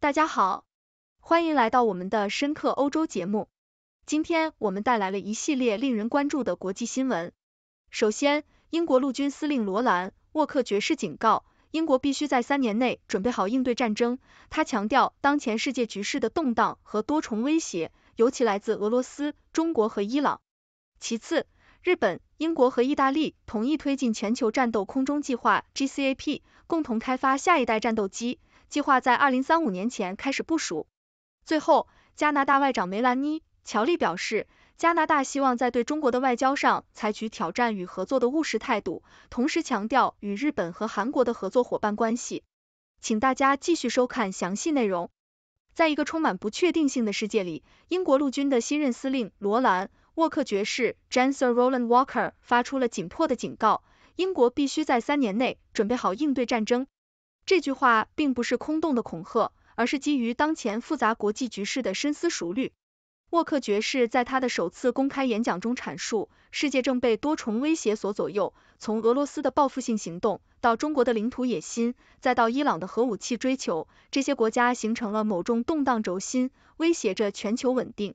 大家好，欢迎来到我们的深刻欧洲节目。今天我们带来了一系列令人关注的国际新闻。首先，英国陆军司令罗兰·沃克爵士警告，英国必须在三年内准备好应对战争。他强调，当前世界局势的动荡和多重威胁，尤其来自俄罗斯、中国和伊朗。其次，日本、英国和意大利同意推进全球战斗空中计划 （GCAP），共同开发下一代战斗机。计划在二零三五年前开始部署。最后，加拿大外长梅兰妮·乔利表示，加拿大希望在对中国的外交上采取挑战与合作的务实态度，同时强调与日本和韩国的合作伙伴关系。请大家继续收看详细内容。在一个充满不确定性的世界里，英国陆军的新任司令罗兰·沃克爵士 j a n e r Roland Walker） 发出了紧迫的警告：英国必须在三年内准备好应对战争。这句话并不是空洞的恐吓，而是基于当前复杂国际局势的深思熟虑。沃克爵士在他的首次公开演讲中阐述，世界正被多重威胁所左右，从俄罗斯的报复性行动，到中国的领土野心，再到伊朗的核武器追求，这些国家形成了某种动荡轴心，威胁着全球稳定。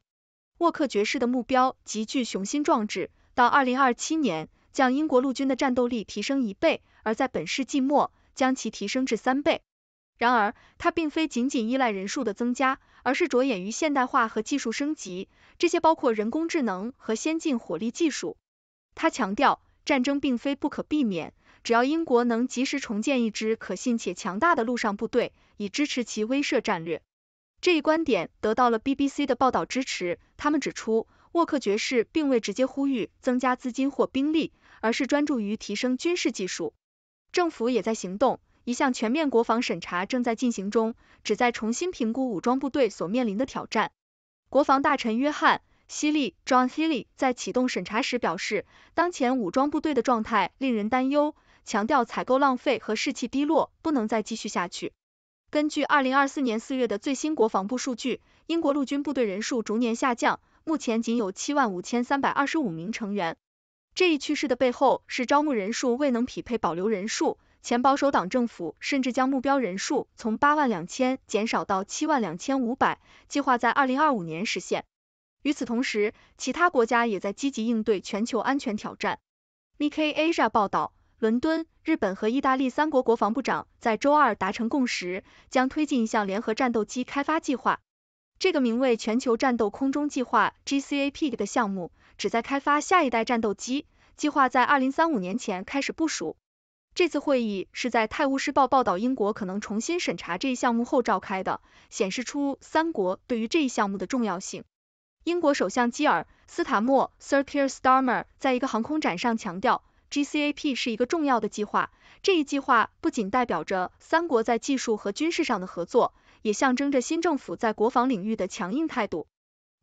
沃克爵士的目标极具雄心壮志，到二零二七年将英国陆军的战斗力提升一倍，而在本世纪末。将其提升至三倍。然而，它并非仅仅依赖人数的增加，而是着眼于现代化和技术升级，这些包括人工智能和先进火力技术。他强调，战争并非不可避免，只要英国能及时重建一支可信且强大的陆上部队，以支持其威慑战略。这一观点得到了 BBC 的报道支持。他们指出，沃克爵士并未直接呼吁增加资金或兵力，而是专注于提升军事技术。政府也在行动，一项全面国防审查正在进行中，旨在重新评估武装部队所面临的挑战。国防大臣约翰·希利 （John h e a l y 在启动审查时表示，当前武装部队的状态令人担忧，强调采购浪费和士气低落不能再继续下去。根据2024年4月的最新国防部数据，英国陆军部队人数逐年下降，目前仅有7万5325名成员。这一趋势的背后是招募人数未能匹配保留人数，前保守党政府甚至将目标人数从八万两千减少到七万两千五百，计划在二零二五年实现。与此同时，其他国家也在积极应对全球安全挑战。《n i k k e Asia》报道，伦敦、日本和意大利三国国防部长在周二达成共识，将推进一项联合战斗机开发计划，这个名为“全球战斗空中计划 ”（GCAP） 的项目。旨在开发下一代战斗机，计划在二零三五年前开始部署。这次会议是在《泰晤士报》报道英国可能重新审查这一项目后召开的，显示出三国对于这一项目的重要性。英国首相基尔·斯塔默 （Sir Keir Starmer） 在一个航空展上强调，GCAP 是一个重要的计划。这一计划不仅代表着三国在技术和军事上的合作，也象征着新政府在国防领域的强硬态度。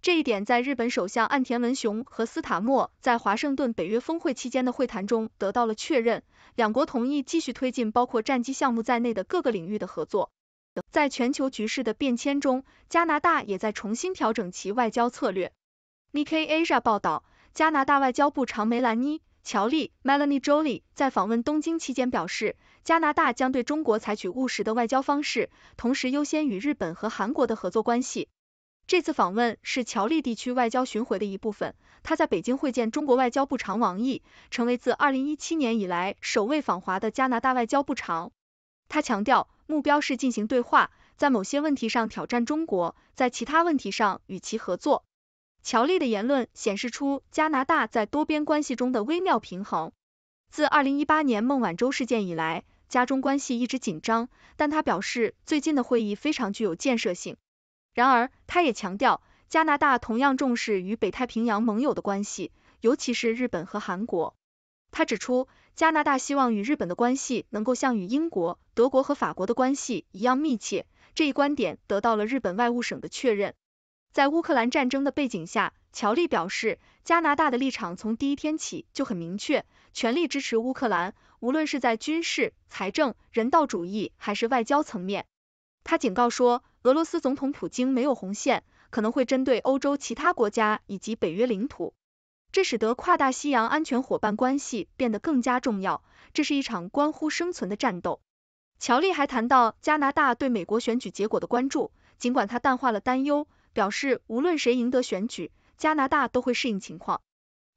这一点在日本首相岸田文雄和斯塔默在华盛顿北约峰会期间的会谈中得到了确认，两国同意继续推进包括战机项目在内的各个领域的合作。在全球局势的变迁中，加拿大也在重新调整其外交策略。《Nik Asia》报道，加拿大外交部长梅兰妮·乔利 （Melanie Jolly） 在访问东京期间表示，加拿大将对中国采取务实的外交方式，同时优先与日本和韩国的合作关系。这次访问是乔利地区外交巡回的一部分。他在北京会见中国外交部常王毅，成为自二零一七年以来首位访华的加拿大外交部常。他强调，目标是进行对话，在某些问题上挑战中国，在其他问题上与其合作。乔利的言论显示出加拿大在多边关系中的微妙平衡。自二零一八年孟晚舟事件以来，加中关系一直紧张，但他表示最近的会议非常具有建设性。然而，他也强调，加拿大同样重视与北太平洋盟友的关系，尤其是日本和韩国。他指出，加拿大希望与日本的关系能够像与英国、德国和法国的关系一样密切。这一观点得到了日本外务省的确认。在乌克兰战争的背景下，乔利表示，加拿大的立场从第一天起就很明确，全力支持乌克兰，无论是在军事、财政、人道主义还是外交层面。他警告说。俄罗斯总统普京没有红线，可能会针对欧洲其他国家以及北约领土。这使得跨大西洋安全伙伴关系变得更加重要。这是一场关乎生存的战斗。乔利还谈到加拿大对美国选举结果的关注，尽管他淡化了担忧，表示无论谁赢得选举，加拿大都会适应情况。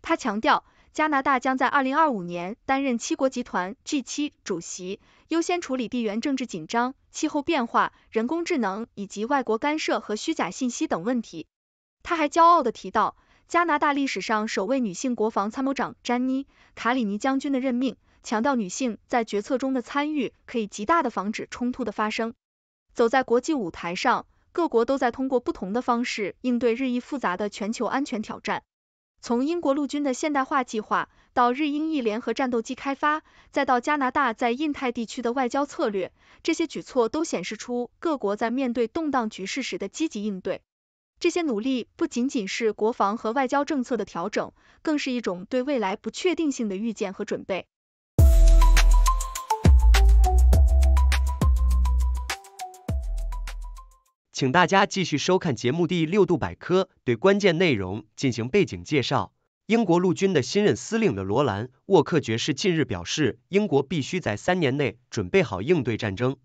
他强调。加拿大将在二零二五年担任七国集团 （G7） 主席，优先处理地缘政治紧张、气候变化、人工智能以及外国干涉和虚假信息等问题。他还骄傲地提到加拿大历史上首位女性国防参谋长詹妮·卡里尼将军的任命，强调女性在决策中的参与可以极大的防止冲突的发生。走在国际舞台上，各国都在通过不同的方式应对日益复杂的全球安全挑战。从英国陆军的现代化计划，到日英意联合战斗机开发，再到加拿大在印太地区的外交策略，这些举措都显示出各国在面对动荡局势时的积极应对。这些努力不仅仅是国防和外交政策的调整，更是一种对未来不确定性的预见和准备。请大家继续收看节目第六度百科，对关键内容进行背景介绍。英国陆军的新任司令的罗兰·沃克爵士近日表示，英国必须在三年内准备好应对战争。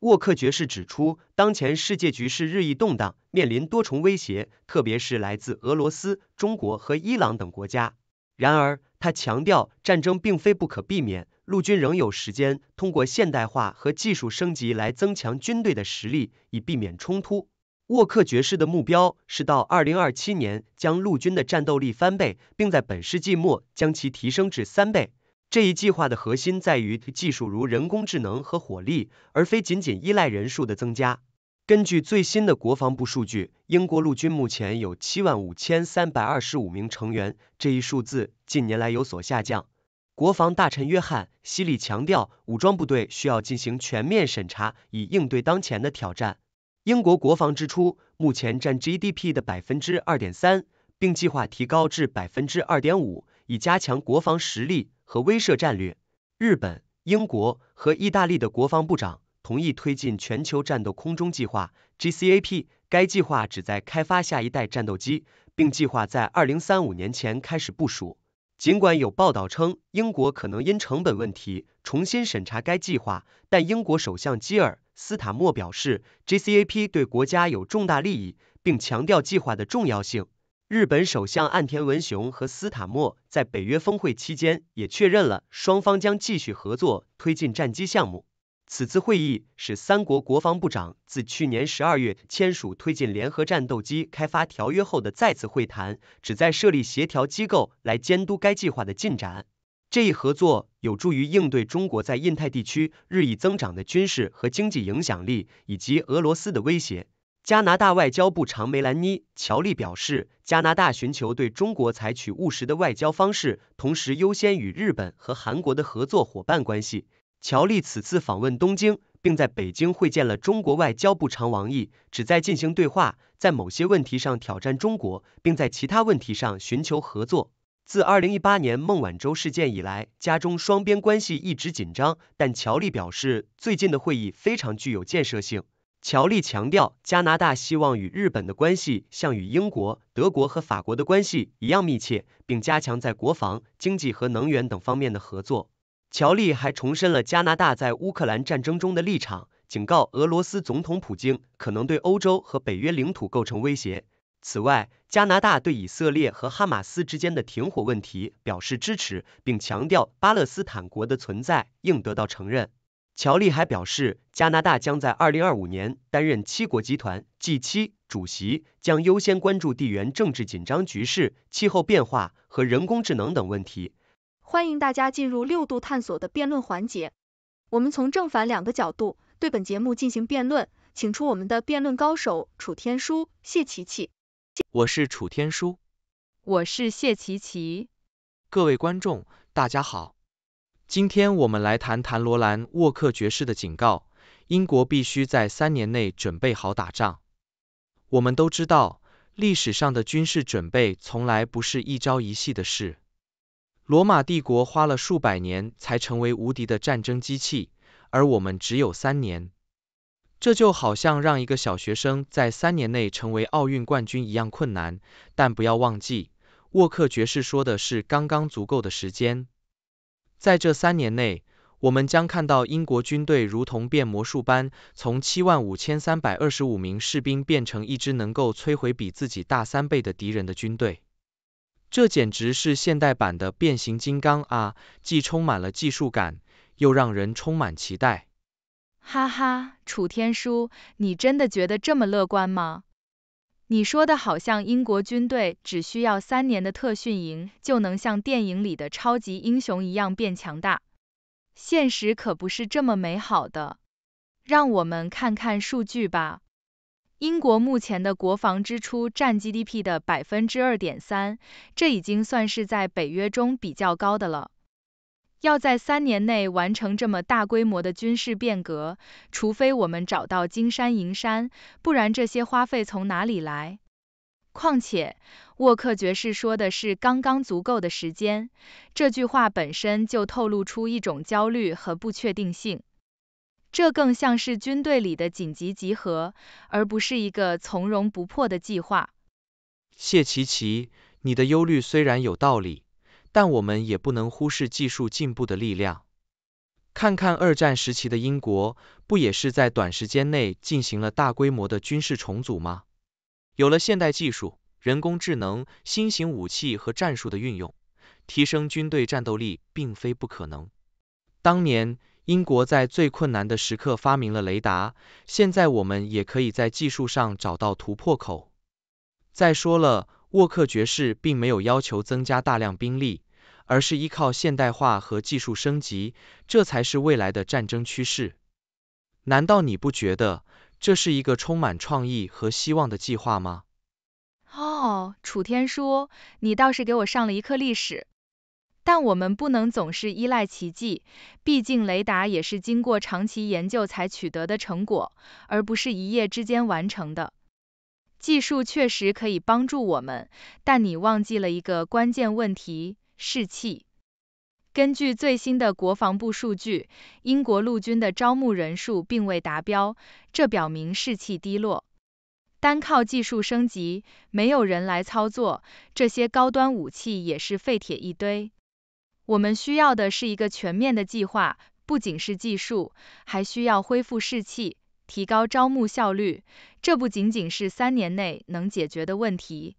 沃克爵士指出，当前世界局势日益动荡，面临多重威胁，特别是来自俄罗斯、中国和伊朗等国家。然而，他强调战争并非不可避免，陆军仍有时间通过现代化和技术升级来增强军队的实力，以避免冲突。沃克爵士的目标是到二零二七年将陆军的战斗力翻倍，并在本世纪末将其提升至三倍。这一计划的核心在于技术，如人工智能和火力，而非仅仅依赖人数的增加。根据最新的国防部数据，英国陆军目前有七万五千三百二十五名成员，这一数字近年来有所下降。国防大臣约翰·希利强调，武装部队需要进行全面审查，以应对当前的挑战。英国国防支出目前占 GDP 的百分之二点三，并计划提高至百分之二点五，以加强国防实力和威慑战略。日本、英国和意大利的国防部长。同意推进全球战斗空中计划 （GCAP）。该计划旨在开发下一代战斗机，并计划在二零三五年前开始部署。尽管有报道称英国可能因成本问题重新审查该计划，但英国首相基尔·斯塔默表示，GCAP 对国家有重大利益，并强调计划的重要性。日本首相岸田文雄和斯塔默在北约峰会期间也确认了双方将继续合作推进战机项目。此次会议是三国国防部长自去年十二月签署推进联合战斗机开发条约后的再次会谈，旨在设立协调机构来监督该计划的进展。这一合作有助于应对中国在印太地区日益增长的军事和经济影响力，以及俄罗斯的威胁。加拿大外交部长梅兰妮·乔利表示，加拿大寻求对中国采取务实的外交方式，同时优先与日本和韩国的合作伙伴关系。乔利此次访问东京，并在北京会见了中国外交部常王毅，旨在进行对话，在某些问题上挑战中国，并在其他问题上寻求合作。自二零一八年孟晚舟事件以来，加中双边关系一直紧张，但乔利表示，最近的会议非常具有建设性。乔利强调，加拿大希望与日本的关系像与英国、德国和法国的关系一样密切，并加强在国防、经济和能源等方面的合作。乔利还重申了加拿大在乌克兰战争中的立场，警告俄罗斯总统普京可能对欧洲和北约领土构成威胁。此外，加拿大对以色列和哈马斯之间的停火问题表示支持，并强调巴勒斯坦国的存在应得到承认。乔利还表示，加拿大将在二零二五年担任七国集团 （G7） 主席，将优先关注地缘政治紧张局势、气候变化和人工智能等问题。欢迎大家进入六度探索的辩论环节，我们从正反两个角度对本节目进行辩论，请出我们的辩论高手楚天舒、谢琪琪。我是楚天舒。我是谢琪琪。各位观众，大家好，今天我们来谈谈罗兰·沃克爵士的警告，英国必须在三年内准备好打仗。我们都知道，历史上的军事准备从来不是一朝一夕的事。罗马帝国花了数百年才成为无敌的战争机器，而我们只有三年，这就好像让一个小学生在三年内成为奥运冠军一样困难。但不要忘记，沃克爵士说的是刚刚足够的时间。在这三年内，我们将看到英国军队如同变魔术般，从七万五千三百二十五名士兵变成一支能够摧毁比自己大三倍的敌人的军队。这简直是现代版的变形金刚啊！既充满了技术感，又让人充满期待。哈哈，楚天舒，你真的觉得这么乐观吗？你说的好像英国军队只需要三年的特训营就能像电影里的超级英雄一样变强大，现实可不是这么美好的。让我们看看数据吧。英国目前的国防支出占 GDP 的百分之二点三，这已经算是在北约中比较高的了。要在三年内完成这么大规模的军事变革，除非我们找到金山银山，不然这些花费从哪里来？况且，沃克爵士说的是“刚刚足够”的时间，这句话本身就透露出一种焦虑和不确定性。这更像是军队里的紧急集合，而不是一个从容不迫的计划。谢奇奇，你的忧虑虽然有道理，但我们也不能忽视技术进步的力量。看看二战时期的英国，不也是在短时间内进行了大规模的军事重组吗？有了现代技术、人工智能、新型武器和战术的运用，提升军队战斗力并非不可能。当年。英国在最困难的时刻发明了雷达，现在我们也可以在技术上找到突破口。再说了，沃克爵士并没有要求增加大量兵力，而是依靠现代化和技术升级，这才是未来的战争趋势。难道你不觉得这是一个充满创意和希望的计划吗？哦，楚天舒，你倒是给我上了一课历史。但我们不能总是依赖奇迹，毕竟雷达也是经过长期研究才取得的成果，而不是一夜之间完成的。技术确实可以帮助我们，但你忘记了一个关键问题：士气。根据最新的国防部数据，英国陆军的招募人数并未达标，这表明士气低落。单靠技术升级，没有人来操作，这些高端武器也是废铁一堆。我们需要的是一个全面的计划，不仅是技术，还需要恢复士气，提高招募效率。这不仅仅是三年内能解决的问题。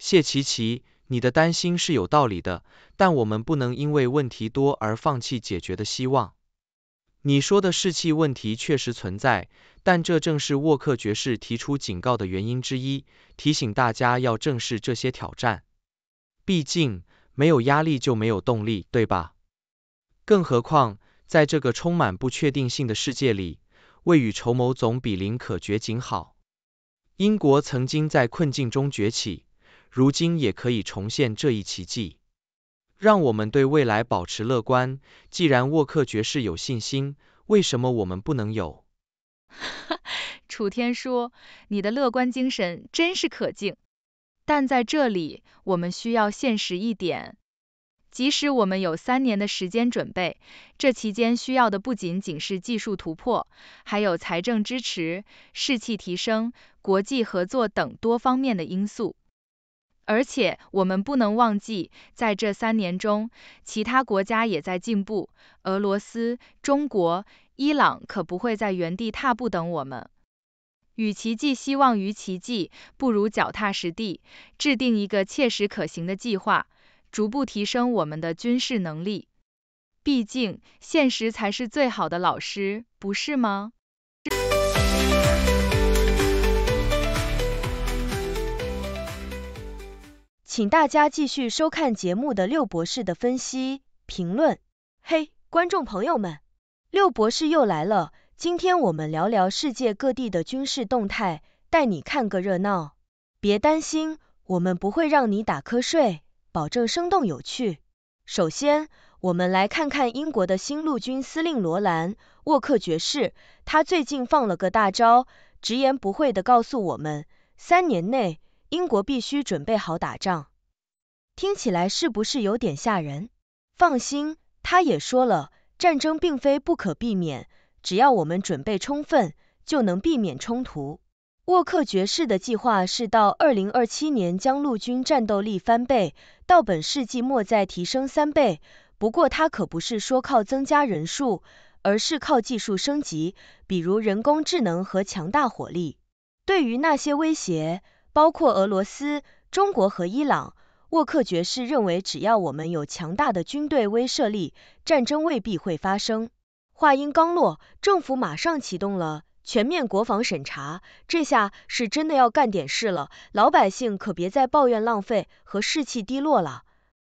谢琪琪，你的担心是有道理的，但我们不能因为问题多而放弃解决的希望。你说的士气问题确实存在，但这正是沃克爵士提出警告的原因之一，提醒大家要正视这些挑战。毕竟，没有压力就没有动力，对吧？更何况，在这个充满不确定性的世界里，未雨绸缪总比临渴掘井好。英国曾经在困境中崛起，如今也可以重现这一奇迹。让我们对未来保持乐观。既然沃克爵士有信心，为什么我们不能有？哈 楚天说：“你的乐观精神真是可敬。但在这里，我们需要现实一点。即使我们有三年的时间准备，这期间需要的不仅仅是技术突破，还有财政支持、士气提升、国际合作等多方面的因素。而且，我们不能忘记，在这三年中，其他国家也在进步。俄罗斯、中国、伊朗可不会在原地踏步等我们。与其寄希望于奇迹，不如脚踏实地，制定一个切实可行的计划，逐步提升我们的军事能力。毕竟，现实才是最好的老师，不是吗？请大家继续收看节目的六博士的分析评论。嘿，观众朋友们，六博士又来了。今天我们聊聊世界各地的军事动态，带你看个热闹。别担心，我们不会让你打瞌睡，保证生动有趣。首先，我们来看看英国的新陆军司令罗兰·沃克爵士，他最近放了个大招，直言不讳的告诉我们，三年内英国必须准备好打仗。听起来是不是有点吓人？放心，他也说了，战争并非不可避免。只要我们准备充分，就能避免冲突。沃克爵士的计划是到2027年将陆军战斗力翻倍，到本世纪末再提升三倍。不过他可不是说靠增加人数，而是靠技术升级，比如人工智能和强大火力。对于那些威胁，包括俄罗斯、中国和伊朗，沃克爵士认为只要我们有强大的军队威慑力，战争未必会发生。话音刚落，政府马上启动了全面国防审查，这下是真的要干点事了。老百姓可别再抱怨浪费和士气低落了。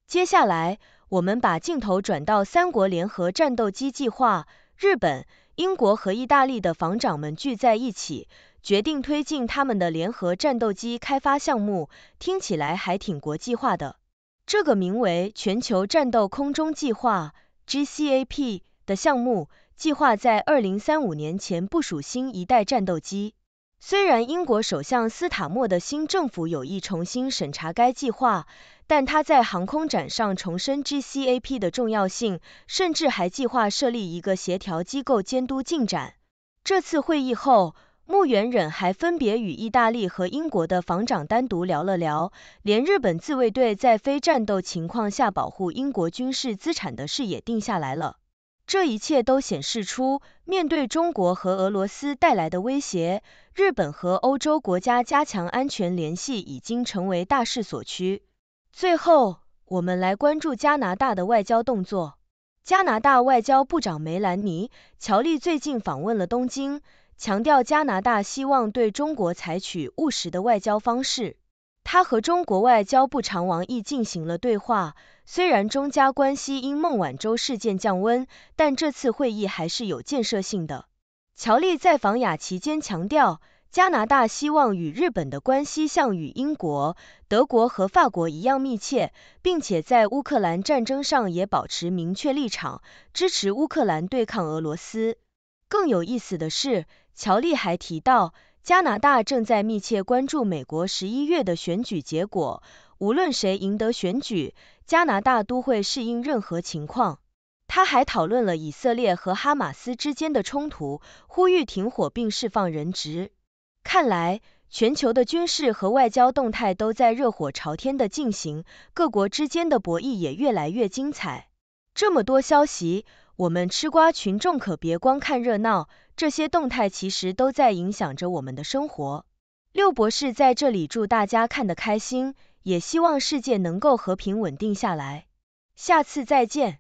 接下来，我们把镜头转到三国联合战斗机计划，日本、英国和意大利的防长们聚在一起，决定推进他们的联合战斗机开发项目，听起来还挺国际化的。这个名为全球战斗空中计划 （GCAP）。的项目计划在二零三五年前部署新一代战斗机。虽然英国首相斯塔默的新政府有意重新审查该计划，但他在航空展上重申 GCAp 的重要性，甚至还计划设立一个协调机构监督进展。这次会议后，穆原忍还分别与意大利和英国的防长单独聊了聊，连日本自卫队在非战斗情况下保护英国军事资产的事也定下来了。这一切都显示出，面对中国和俄罗斯带来的威胁，日本和欧洲国家加强安全联系已经成为大势所趋。最后，我们来关注加拿大的外交动作。加拿大外交部长梅兰尼·乔利最近访问了东京，强调加拿大希望对中国采取务实的外交方式。他和中国外交部常王毅进行了对话。虽然中加关系因孟晚舟事件降温，但这次会议还是有建设性的。乔利在访雅期间强调，加拿大希望与日本的关系像与英国、德国和法国一样密切，并且在乌克兰战争上也保持明确立场，支持乌克兰对抗俄罗斯。更有意思的是，乔利还提到。加拿大正在密切关注美国十一月的选举结果。无论谁赢得选举，加拿大都会适应任何情况。他还讨论了以色列和哈马斯之间的冲突，呼吁停火并释放人质。看来，全球的军事和外交动态都在热火朝天地进行，各国之间的博弈也越来越精彩。这么多消息。我们吃瓜群众可别光看热闹，这些动态其实都在影响着我们的生活。六博士在这里祝大家看得开心，也希望世界能够和平稳定下来。下次再见。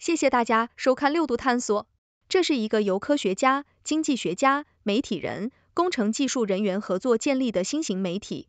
谢谢大家收看六度探索，这是一个由科学家、经济学家、媒体人、工程技术人员合作建立的新型媒体。